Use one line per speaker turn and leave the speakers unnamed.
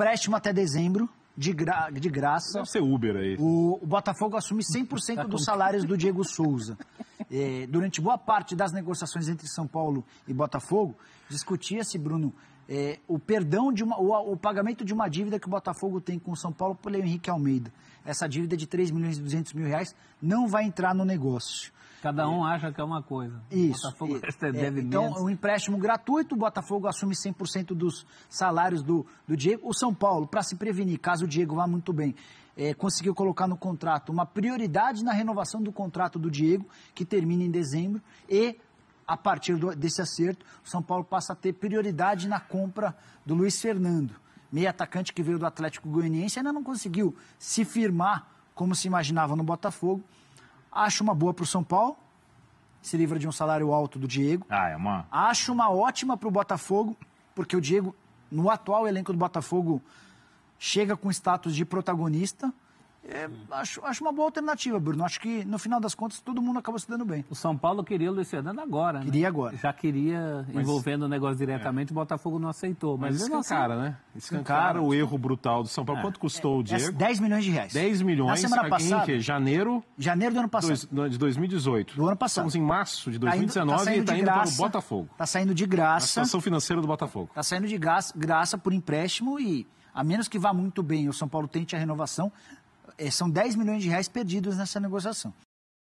empréstimo até dezembro, de, gra de graça. Deve ser Uber aí. O, o Botafogo assume 100% dos salários do Diego Souza. É, durante boa parte das negociações entre São Paulo e Botafogo, discutia-se, Bruno, é, o perdão de uma, o, o, pagamento de uma dívida que o Botafogo tem com o São Paulo pelo Henrique Almeida. Essa dívida de 3 milhões e 200 mil reais não vai entrar no negócio. Cada é. um é, acha que é uma coisa. Isso. O Botafogo é, deve é, então, menos. um empréstimo gratuito, o Botafogo assume 100% dos salários do, do Diego. O São Paulo, para se prevenir, caso o Diego vá muito bem, é, conseguiu colocar no contrato uma prioridade na renovação do contrato do Diego, que termina em dezembro, e a partir do, desse acerto, o São Paulo passa a ter prioridade na compra do Luiz Fernando, meio atacante que veio do Atlético Goianiense, ainda não conseguiu se firmar como se imaginava no Botafogo. Acho uma boa para o São Paulo, se livra de um salário alto do Diego. Ah, é uma... Acho uma ótima para o Botafogo, porque o Diego, no atual elenco do Botafogo, chega com status de protagonista. É, acho, acho uma boa alternativa, Bruno. Acho que no final das contas todo mundo acaba se dando bem. O São Paulo queria o Luiz Fernando agora. Né? Queria né? agora. Já queria mas, envolvendo o negócio é. diretamente, é. o Botafogo não aceitou. Mas, mas assim escancara, né? Escancara o erro brutal do São Paulo. É. Quanto custou o é, é Diego? 10 milhões de reais. 10 milhões. Na semana passada. Em janeiro. Janeiro do ano passado. Dois, de 2018. Do ano passado. Estamos em março de 2019 tá indo, tá e está indo para o Botafogo. Está saindo de graça. A situação financeira do Botafogo. Está saindo de graça, graça por empréstimo e a menos que vá muito bem o São Paulo tente a renovação, é, são 10 milhões de reais perdidos nessa negociação.